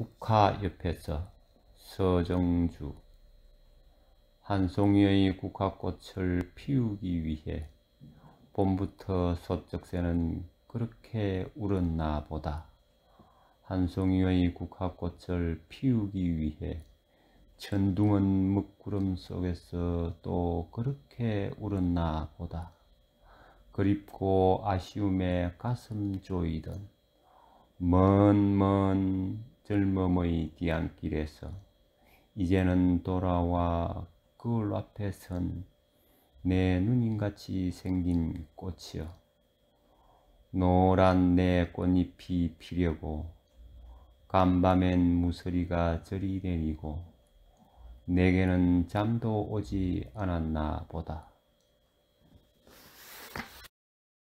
국화 옆에서 서정주 한송이의 국화꽃을 피우기 위해 봄부터 소쩍새는 그렇게 울었나 보다. 한송이의 국화꽃을 피우기 위해 천둥은 먹구름 속에서 또 그렇게 울었나 보다. 그립고 아쉬움에 가슴 조이던 먼먼 젊음의 뒤안길에서 이제는 돌아와 그울 앞에 선 내 눈인같이 생긴 꽃이여 노란 내 꽃잎이 피려고 간밤엔 무서리가 저리 내리고 내게는 잠도 오지 않았나 보다.